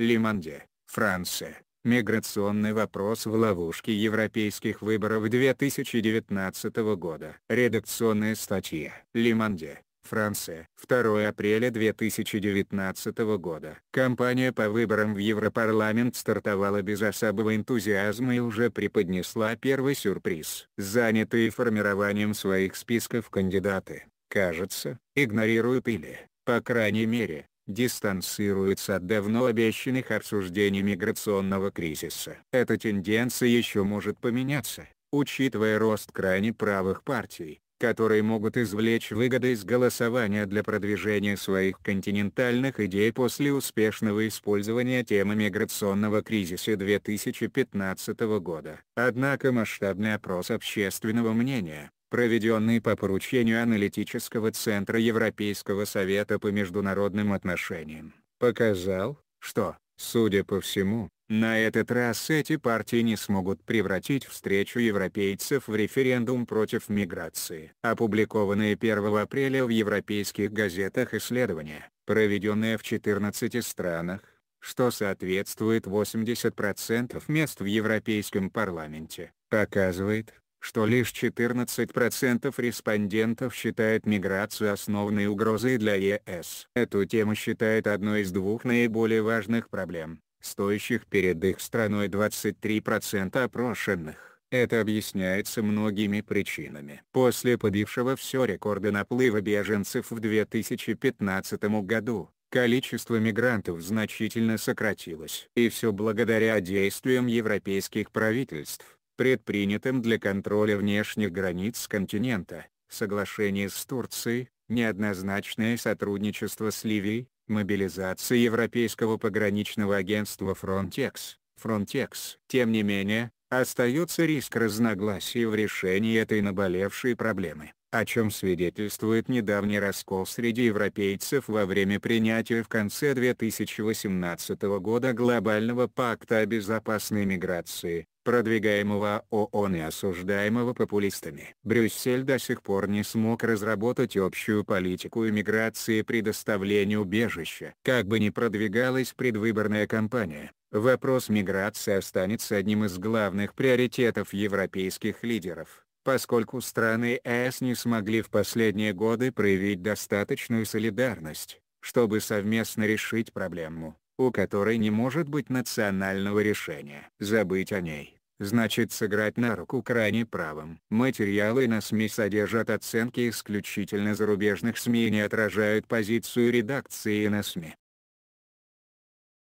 Лиманде, Франция. Миграционный вопрос в ловушке европейских выборов 2019 года. Редакционная статья. Лиманде, Франция. 2 апреля 2019 года. Кампания по выборам в Европарламент стартовала без особого энтузиазма и уже преподнесла первый сюрприз. Занятые формированием своих списков кандидаты, кажется, игнорируют или, по крайней мере, дистанцируется от давно обещанных обсуждений миграционного кризиса. Эта тенденция еще может поменяться, учитывая рост крайне правых партий, которые могут извлечь выгоды из голосования для продвижения своих континентальных идей после успешного использования темы миграционного кризиса 2015 года. Однако масштабный опрос общественного мнения, проведенный по поручению аналитического центра Европейского совета по международным отношениям, показал, что, судя по всему, на этот раз эти партии не смогут превратить встречу европейцев в референдум против миграции. Опубликованные 1 апреля в европейских газетах исследования, проведенные в 14 странах, что соответствует 80% мест в Европейском парламенте, показывает, что лишь 14% респондентов считают миграцию основной угрозой для ЕС. Эту тему считают одной из двух наиболее важных проблем, стоящих перед их страной 23% опрошенных. Это объясняется многими причинами. После побившего все рекорды наплыва беженцев в 2015 году, количество мигрантов значительно сократилось. И все благодаря действиям европейских правительств предпринятым для контроля внешних границ континента, соглашение с Турцией, неоднозначное сотрудничество с Ливией, мобилизация Европейского пограничного агентства Frontex, Frontex. Тем не менее, остается риск разногласий в решении этой наболевшей проблемы, о чем свидетельствует недавний раскол среди европейцев во время принятия в конце 2018 года Глобального пакта о безопасной миграции, продвигаемого ООН и осуждаемого популистами. Брюссель до сих пор не смог разработать общую политику иммиграции и предоставления убежища. Как бы ни продвигалась предвыборная кампания, вопрос миграции останется одним из главных приоритетов европейских лидеров поскольку страны ЕС не смогли в последние годы проявить достаточную солидарность, чтобы совместно решить проблему у которой не может быть национального решения. Забыть о ней, значит сыграть на руку крайне правым. Материалы на СМИ содержат оценки исключительно зарубежных СМИ и не отражают позицию редакции на СМИ.